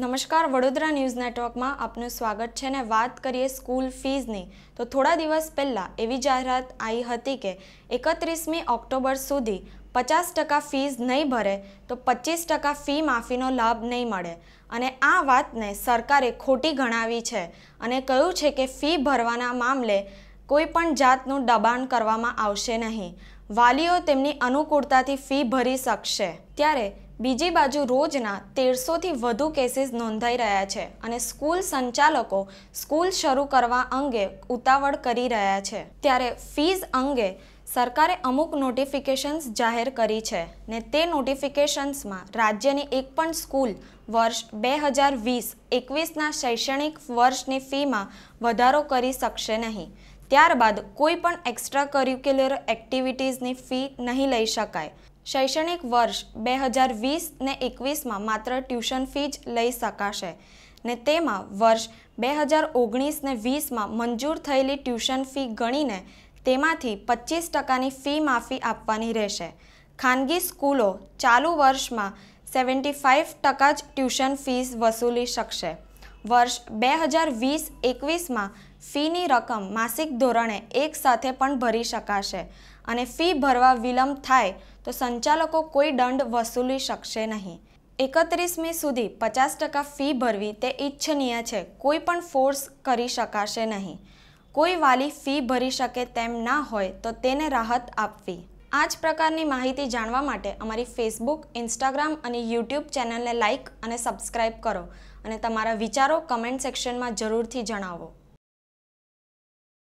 નમસ્કાર વડોદરા ન્યૂઝ નેટવર્કમાં આપનું સ્વાગત છે ને વાત કરીએ સ્કૂલ ફીઝની તો થોડા દિવસ પહેલાં એવી જાહેરાત આવી હતી કે એકત્રીસમી ઓક્ટોબર સુધી પચાસ ટકા ફીઝ નહીં ભરે તો પચીસ ટકા ફી માફીનો લાભ નહીં મળે અને આ વાતને સરકારે ખોટી ગણાવી છે અને કહ્યું છે કે ફી ભરવાના મામલે કોઈ પણ જાતનું દબાણ કરવામાં આવશે નહીં વાલીઓ તેમની અનુકૂળતાથી ફી ભરી શકશે ત્યારે બીજી બાજુ રોજના તેરસોથી વધુ કેસીસ નોંધાઈ રહ્યા છે અને સ્કૂલ સંચાલકો સ્કૂલ શરૂ કરવા અંગે ઉતાવળ કરી રહ્યા છે ત્યારે ફીઝ અંગે સરકારે અમુક નોટિફિકેશન્સ જાહેર કરી છે ને તે નોટિફિકેશન્સમાં રાજ્યની એક પણ સ્કૂલ વર્ષ બે હજાર વીસ એકવીસના શૈક્ષણિક વર્ષની ફીમાં વધારો કરી શકશે નહીં ત્યારબાદ કોઈ પણ એક્સ્ટ્રા કરિક્યુલર એક્ટિવિટીઝની ફી નહીં લઈ શકાય શૈક્ષણિક વર્ષ બે હજાર વીસ ને એકવીસમાં માત્ર ટ્યુશન ફી જ લઈ શકાશે ને તેમાં વર્ષ બે હજાર ઓગણીસ ને વીસમાં મંજૂર થયેલી ટ્યુશન ફી ગણીને તેમાંથી પચીસ ટકાની ફી માફી આપવાની રહેશે ખાનગી સ્કૂલો ચાલુ વર્ષમાં સેવન્ટી ફાઇવ ટકા જ ટ્યુશન ફીસ વસૂલી શકશે વર્ષ બે હજાર વીસ એકવીસમાં ફીની રકમ માસિક ધોરણે એક સાથે પણ ભરી શકાશે અને ફી ભરવા વિલંબ થાય તો સંચાલકો કોઈ દંડ વસૂલી શકશે નહીં એકત્રીસમી સુધી પચાસ ટકા ફી ભરવી તે ઈચ્છનીય છે કોઈ પણ ફોર્સ કરી શકાશે નહીં કોઈ વાલી ફી ભરી શકે તેમ ના હોય તો તેને રાહત આપવી આ જ પ્રકારની માહિતી જાણવા માટે અમારી ફેસબુક ઇન્સ્ટાગ્રામ અને યુટ્યુબ ચેનલને લાઇક અને સબસ્ક્રાઇબ કરો અને તમારા વિચારો કમેન્ટ સેક્શનમાં જરૂરથી જણાવો